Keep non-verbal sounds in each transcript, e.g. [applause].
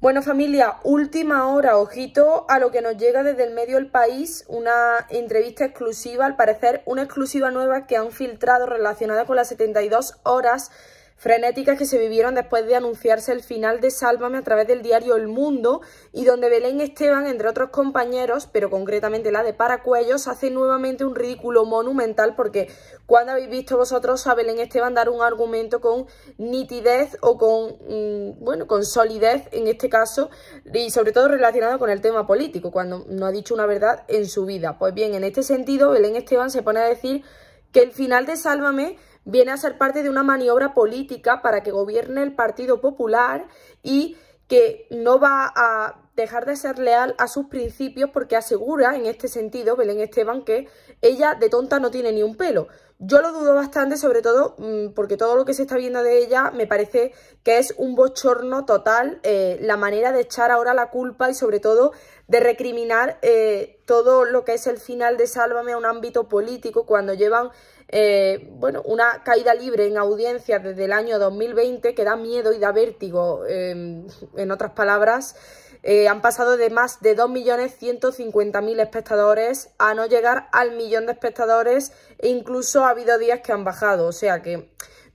Bueno familia, última hora, ojito a lo que nos llega desde el medio del país, una entrevista exclusiva, al parecer una exclusiva nueva que han filtrado relacionada con las 72 horas frenéticas que se vivieron después de anunciarse el final de Sálvame a través del diario El Mundo y donde Belén Esteban, entre otros compañeros, pero concretamente la de Paracuellos, hace nuevamente un ridículo monumental porque cuando habéis visto vosotros a Belén Esteban dar un argumento con nitidez o con, mm, bueno, con solidez en este caso y sobre todo relacionado con el tema político, cuando no ha dicho una verdad en su vida. Pues bien, en este sentido, Belén Esteban se pone a decir que el final de Sálvame viene a ser parte de una maniobra política para que gobierne el Partido Popular y que no va a dejar de ser leal a sus principios porque asegura en este sentido Belén Esteban que ella de tonta no tiene ni un pelo. Yo lo dudo bastante, sobre todo mm, porque todo lo que se está viendo de ella me parece que es un bochorno total eh, la manera de echar ahora la culpa y sobre todo de recriminar eh, todo lo que es el final de Sálvame a un ámbito político cuando llevan eh, bueno, una caída libre en audiencia desde el año 2020 que da miedo y da vértigo, em, en otras palabras. Eh, han pasado de más de 2.150.000 espectadores a no llegar al millón de espectadores e incluso ha habido días que han bajado, o sea que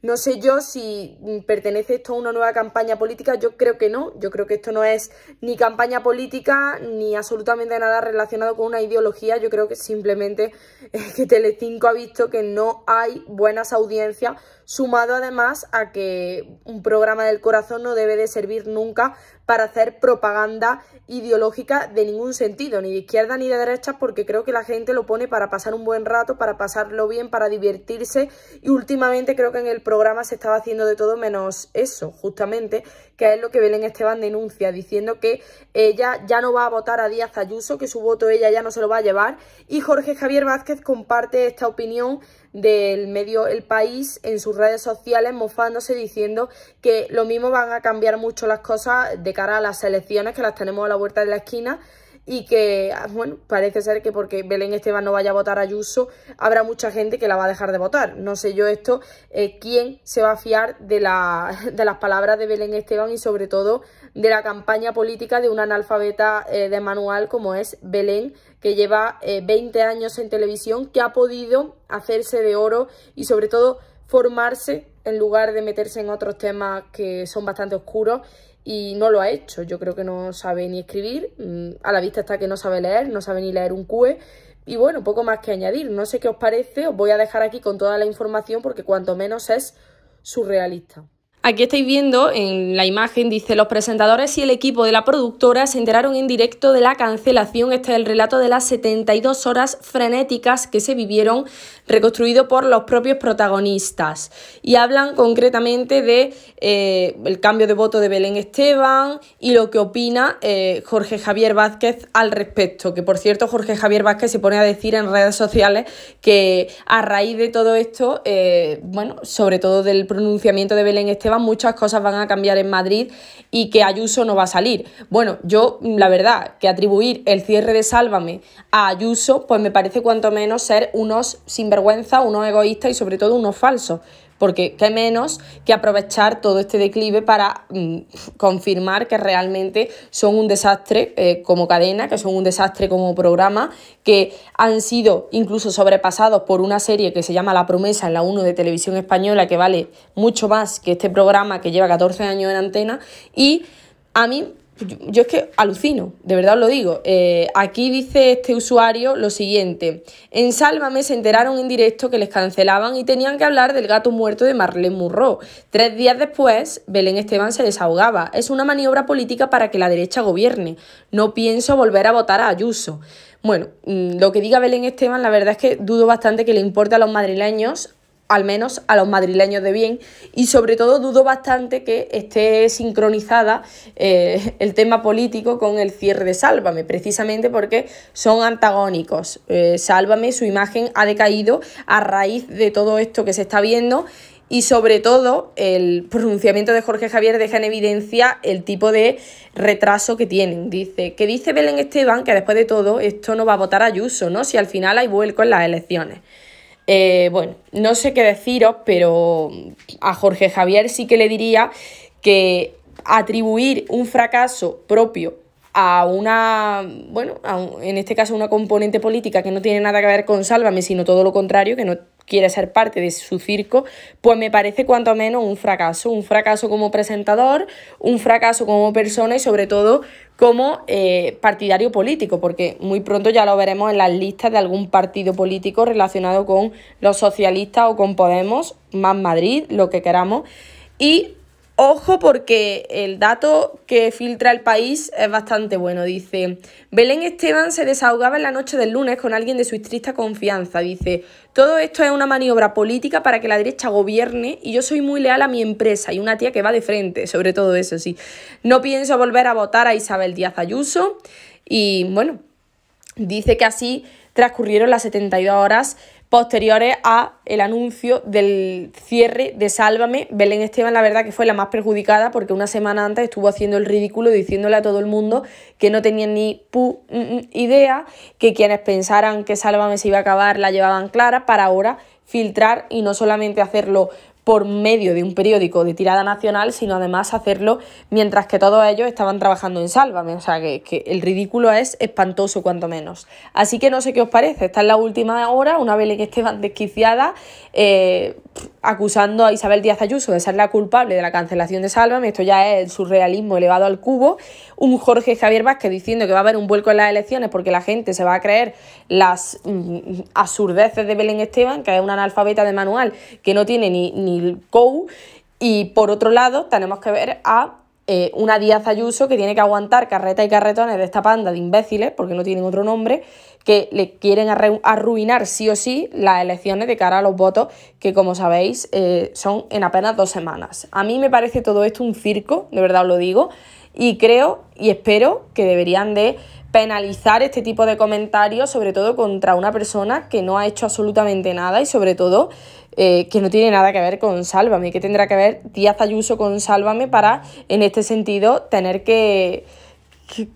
no sé yo si mm, pertenece esto a una nueva campaña política, yo creo que no, yo creo que esto no es ni campaña política ni absolutamente nada relacionado con una ideología, yo creo que simplemente [laughs] es que Telecinco ha visto que no hay buenas audiencias, sumado además a que un programa del corazón no debe de servir nunca para hacer propaganda ideológica de ningún sentido, ni de izquierda ni de derecha, porque creo que la gente lo pone para pasar un buen rato, para pasarlo bien, para divertirse y últimamente creo que en el programa se estaba haciendo de todo menos eso, justamente, que es lo que Belén Esteban denuncia, diciendo que ella ya no va a votar a Díaz Ayuso, que su voto ella ya no se lo va a llevar, y Jorge Javier Vázquez comparte esta opinión del medio El País en sus redes sociales mofándose diciendo que lo mismo van a cambiar mucho las cosas de cara a las elecciones que las tenemos a la vuelta de la esquina y que, ah, bueno, parece ser que porque Belén Esteban no vaya a votar a Ayuso, habrá mucha gente que la va a dejar de votar. No sé yo esto, eh, quién se va a fiar de, la, [laughs] de las palabras de Belén Esteban y sobre todo de la campaña política de un analfabeta eh, de manual como es Belén, que lleva 20 eh, años en televisión, que ha podido hacerse de oro y sobre todo formarse en lugar de meterse en otros temas que son bastante oscuros y no lo ha hecho. Yo creo que no sabe ni escribir, mm, a la vista está que no sabe leer, no sabe ni leer un QE. Y bueno, poco más que añadir. No sé qué os parece, os voy a dejar aquí con toda la información porque cuanto menos es surrealista. Aquí estáis viendo en la imagen, dice, los presentadores y el equipo de la productora se enteraron en directo de la cancelación. Este es el relato de las 72 horas frenéticas que se vivieron, reconstruido por los propios protagonistas. Y hablan concretamente de eh, cambio de voto de Belén Esteban y lo que opina eh, Jorge Javier Vázquez al respecto. Que por cierto, Jorge Javier Vázquez se pone a decir en redes sociales que a raíz de todo esto, eh, bueno, sobre todo del pronunciamiento de Belén Esteban, muchas cosas van a cambiar en Madrid y que Ayuso no va a salir. Bueno, yo la verdad que atribuir el cierre de Sálvame a Ayuso pues me parece cuanto menos ser unos sinvergüenza, unos egoístas y sobre todo unos falsos porque qué menos que aprovechar todo este declive para mm, confirmar que realmente son un desastre eh, como cadena, que son un desastre como programa, que han sido incluso sobrepasados por una serie que se llama La Promesa en la 1 de Televisión Española, que vale mucho más que este programa que lleva 14 años en antena, y a mí pues yo, es que alucino, de verdad os lo digo. Eh, aquí dice este usuario lo siguiente. En Sálvame se enteraron en directo que les cancelaban y tenían que hablar del gato muerto de Marlene Murro Tres días después, Belén Esteban se desahogaba. Es una maniobra política para que la derecha gobierne. No pienso volver a votar a Ayuso. Bueno, mm, lo que diga Belén Esteban, la verdad es que dudo bastante que le importe a los madrileños al menos a los madrileños de bien, y sobre todo dudo bastante que esté sincronizada eh, el tema político con el cierre de Sálvame, precisamente porque son antagónicos. Eh, Sálvame, su imagen ha decaído a raíz de todo esto que se está viendo y sobre todo el pronunciamiento de Jorge Javier deja en evidencia el tipo de retraso que tienen. Dice, que dice Belén Esteban que después de todo esto no va a votar a Ayuso, ¿no? Si al final hay vuelco en las elecciones. Eh, bueno, no sé qué deciros, pero a Jorge Javier sí que le diría que atribuir un fracaso propio a una, bueno, en este caso una componente política que no tiene nada que ver con Sálvame, sino todo lo contrario, que no quiere ser parte de su circo, pues me parece cuanto menos un fracaso, un fracaso como presentador, un fracaso como persona y sobre todo como eh, partidario político, porque muy pronto ya lo veremos en las listas de algún partido político relacionado con los socialistas o con Podemos, más Madrid, lo que queramos. Y Ojo porque el dato que filtra el país es bastante bueno. Dice, Belén Esteban se desahogaba en la noche del lunes con alguien de su estricta confianza. Dice, todo esto es una maniobra política para que la derecha gobierne y yo soy muy leal a mi empresa y una tía que va de frente, sobre todo eso sí. No pienso volver a votar a Isabel Díaz Ayuso y bueno, dice que así transcurrieron las 72 horas posteriores a el anuncio del cierre de Sálvame. Belén Esteban la verdad que fue la más perjudicada porque una semana antes estuvo haciendo el ridículo diciéndole a todo el mundo que no tenían ni mm, mm, idea que quienes pensaran que Sálvame se iba a acabar la llevaban clara para ahora filtrar y no solamente hacerlo por medio de un periódico de tirada nacional, sino además hacerlo mientras que todos ellos estaban trabajando en Sálvame. O sea, que, el ridículo es espantoso, cuanto menos. Así que no sé qué os parece. Esta es la última hora, una Belén Esteban desquiciada, eh, acusando a Isabel Díaz Ayuso de ser la culpable de la cancelación de Sálvame. Esto ya es el surrealismo elevado al cubo. Un Jorge Javier Vázquez diciendo que va a haber un vuelco en las elecciones porque la gente se va a creer las mm, mm, mm, absurdeces de Belén Esteban, que es una analfabeta de manual que no tiene ni y Y por otro lado, tenemos que ver a eh, una Díaz Ayuso que tiene que aguantar carreta y carretones de esta panda de imbéciles, porque no tienen otro nombre, que le quieren arruinar sí o sí las elecciones de cara a los votos que, como sabéis, eh, son en apenas dos semanas. A mí me parece todo esto un circo, de verdad os lo digo, y creo y espero que deberían de penalizar este tipo de comentarios, sobre todo contra una persona que no ha hecho absolutamente nada y sobre todo eh, que no tiene nada que ver con Sálvame, que tendrá que ver Díaz Ayuso con Sálvame para, en este sentido, tener que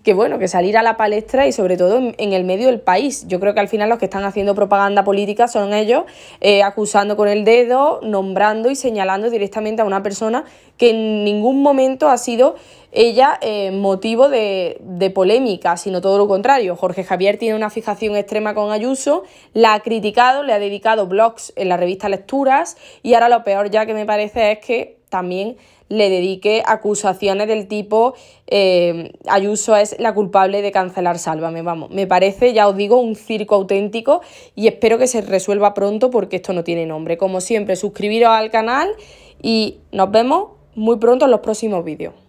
que, bueno, que salir a la palestra y sobre todo en, el medio del país. Yo creo que al final los que están haciendo propaganda política son ellos, eh, acusando con el dedo, nombrando y señalando directamente a una persona que en ningún momento ha sido ella eh, motivo de, de, polémica, sino todo lo contrario. Jorge Javier tiene una fijación extrema con Ayuso, la ha criticado, le ha dedicado blogs en la revista Lecturas y ahora lo peor ya que me parece es que también le dedique acusaciones del tipo eh, Ayuso es la culpable de cancelar Sálvame, vamos, me parece, ya os digo, un circo auténtico y espero que se resuelva pronto porque esto no tiene nombre. Como siempre, suscribiros al canal y nos vemos muy pronto en los próximos vídeos.